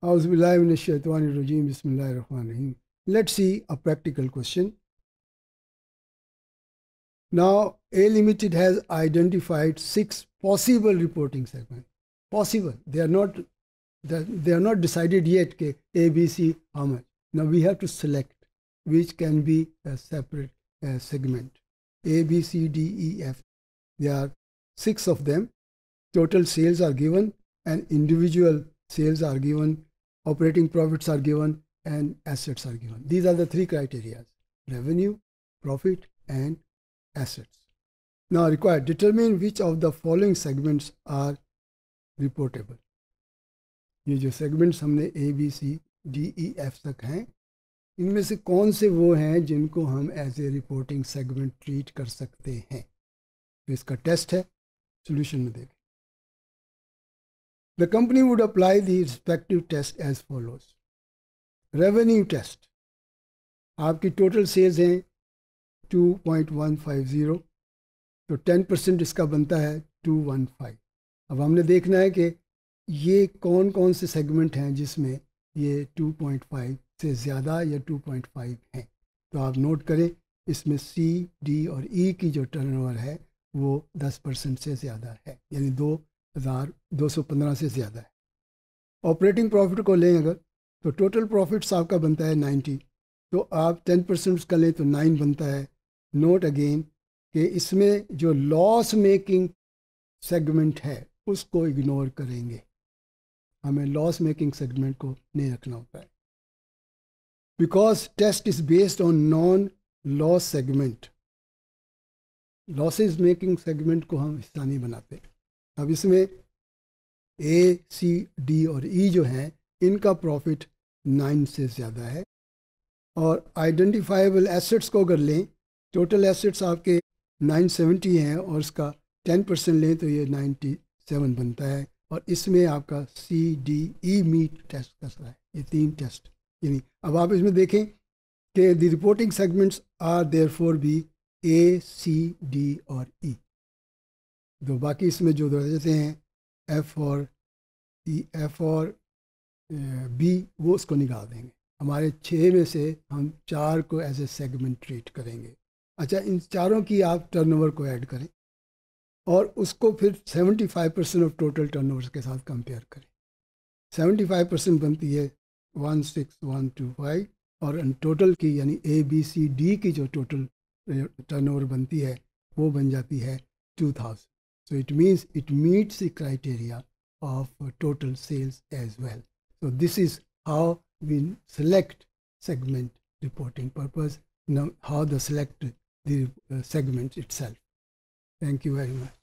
Let's see a practical question. Now, A Limited has identified six possible reporting segments. Possible. They are not they are not decided yet A, B, C, how much. Now we have to select which can be a separate uh, segment. A, B, C, D, E, F. There are six of them. Total sales are given and individual sales are given operating profits are given, and assets are given. These are the three criteria, revenue, profit, and assets. Now required, determine which of the following segments are reportable ye jo segments humne a b c d e f tak hain inme se kaun se wo hain jinko hum as a reporting segment treat kar sakte hain to iska test hai solution mein देखें The company would apply the respective test as follows. Revenue test. आपकी total sales हैं 2.150 तो 10 percent इसका बनता है 215 अब हमने देखना है कि ये कौन कौन से सेगमेंट हैं जिसमें ये 2.5 से ज़्यादा या 2.5 हैं तो आप नोट करें इसमें सी डी और ई e की जो टर्नओवर है वो 10 परसेंट से ज़्यादा है यानी दो हज़ार दो सौ पंद्रह से ज़्यादा है ऑपरेटिंग प्रॉफिट को लें अगर तो टोटल प्रॉफिट्स आपका बनता है नाइन्टी तो आप टेन परसेंट का लें तो नाइन बनता है नोट अगेन कि इसमें जो लॉस मेकिंग सेगमेंट है उसको इग्नोर करेंगे हमें लॉस मेकिंग सेगमेंट को नहीं रखना होता है because test is based on non loss segment losses making segment को हम हिस्सा नहीं बनाते अब इसमें ए सी डी और ई e जो हैं इनका प्रॉफिट नाइन से ज़्यादा है और आइडेंटिफाइबल एसेट्स को अगर लें टोटल एसेट्स आपके नाइन सेवेंटी हैं और इसका टेन परसेंट लें तो ये नाइन्टी सेवन बनता है और इसमें आपका C D E meet test कर रहा है ये तीन टेस्ट यानी अब आप इसमें देखें कि the reporting segments are there four B A C D और ई e. तो बाकी इसमें जो दर्जे हैं एफ़ और ई e, एफ़ और बी वो उसको निकाल देंगे हमारे छः में से हम चार को एज ए सेगमेंट ट्रीट करेंगे अच्छा इन चारों की आप टर्नओवर को ऐड करें और उसको फिर 75 परसेंट ऑफ टोटल टर्न के साथ कंपेयर करें 75 परसेंट बनती है one six one two five और टोटल की यानी ए बी सी डी की जो टोटल टर्नओवर बनती है वो बन जाती है two thousand So it means it meets the criteria of uh, total sales as well. So this is how we select segment reporting purpose, Now how the select the uh, segment itself. Thank you very much.